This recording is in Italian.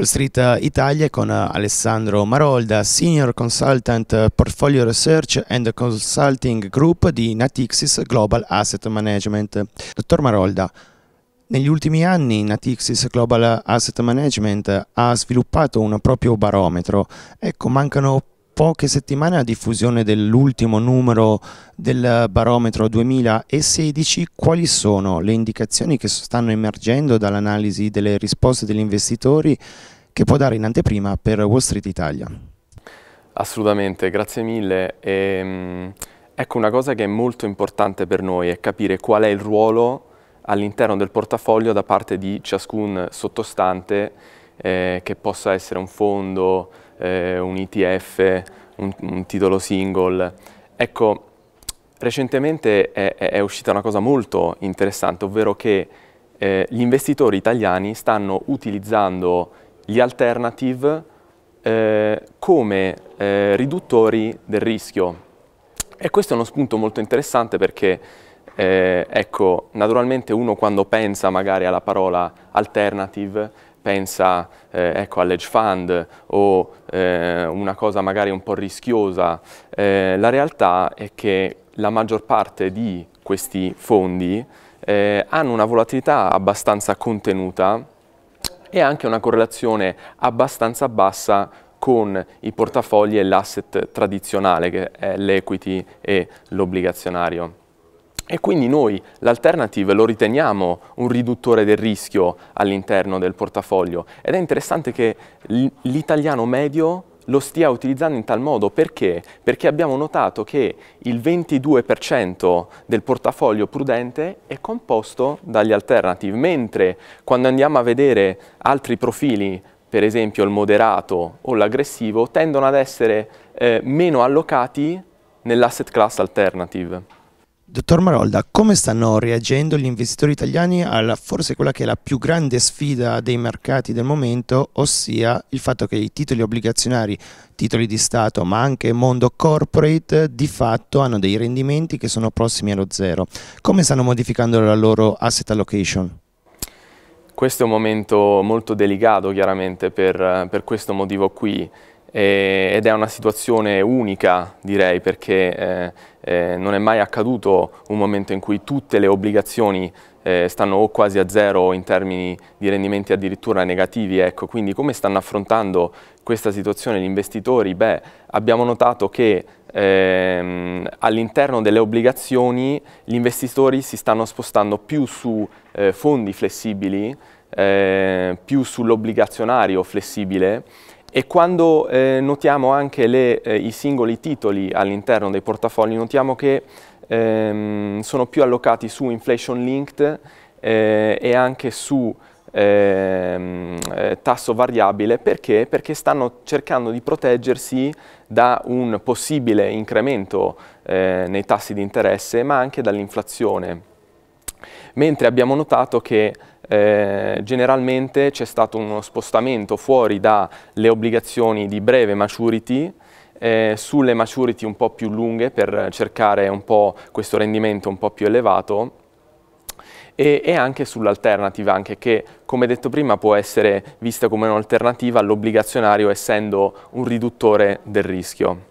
Wall Street eh, Italia con eh, Alessandro Marolda, Senior Consultant eh, Portfolio Research and Consulting Group di Natixis Global Asset Management. Dottor Marolda, negli ultimi anni Natixis Global Asset Management ha sviluppato un proprio barometro. Ecco, mancano poche settimane la diffusione dell'ultimo numero del barometro 2016, quali sono le indicazioni che stanno emergendo dall'analisi delle risposte degli investitori che può dare in anteprima per Wall Street Italia? Assolutamente, grazie mille. E, ehm, ecco una cosa che è molto importante per noi è capire qual è il ruolo all'interno del portafoglio da parte di ciascun sottostante eh, che possa essere un fondo, eh, un ETF, un, un, titolo single. Ecco, recentemente è, è, uscita una cosa molto interessante, ovvero che eh, gli investitori italiani stanno utilizzando gli alternative eh, come eh, riduttori del rischio. E questo è uno spunto molto interessante perché, eh, ecco, naturalmente uno quando pensa magari alla parola alternative pensa eh, ecco, all'edge fund o eh, una cosa magari un po' rischiosa, eh, la realtà è che la maggior parte di questi fondi eh, hanno una volatilità abbastanza contenuta e anche una correlazione abbastanza bassa con i portafogli e l'asset tradizionale che è l'equity e l'obbligazionario. E quindi noi l'alternative lo riteniamo un riduttore del rischio all'interno del portafoglio ed è interessante che l'italiano medio lo stia utilizzando in tal modo. Perché? Perché abbiamo notato che il 22% del portafoglio prudente è composto dagli alternative, mentre quando andiamo a vedere altri profili, per esempio il moderato o l'aggressivo, tendono ad essere eh, meno allocati nell'asset class alternative. Dottor Marolda, come stanno reagendo gli investitori italiani alla forse quella che è la più grande sfida dei mercati del momento, ossia il fatto che i titoli obbligazionari, titoli di Stato, ma anche mondo corporate, di fatto hanno dei rendimenti che sono prossimi allo zero. Come stanno modificando la loro asset allocation? Questo è un momento molto delicato chiaramente per, per questo motivo qui eh, ed è una situazione unica direi perché eh, eh, non è mai accaduto un momento in cui tutte le obbligazioni eh, stanno o quasi a zero o in termini di rendimenti addirittura negativi. Ecco. Quindi come stanno affrontando questa situazione gli investitori? Beh, abbiamo notato che ehm, all'interno delle obbligazioni gli investitori si stanno spostando più su eh, fondi flessibili, eh, più sull'obbligazionario flessibile e quando eh, notiamo anche le, eh, i singoli titoli all'interno dei portafogli, notiamo che ehm, sono più allocati su inflation linked eh, e anche su ehm, eh, tasso variabile. Perché? Perché stanno cercando di proteggersi da un possibile incremento eh, nei tassi di interesse, ma anche dall'inflazione mentre abbiamo notato che eh, generalmente c'è stato uno spostamento fuori dalle obbligazioni di breve maturity eh, sulle maturity un po' più lunghe per cercare un po' questo rendimento un po' più elevato e, e anche sull'alternative anche che come detto prima può essere vista come un'alternativa all'obbligazionario essendo un riduttore del rischio.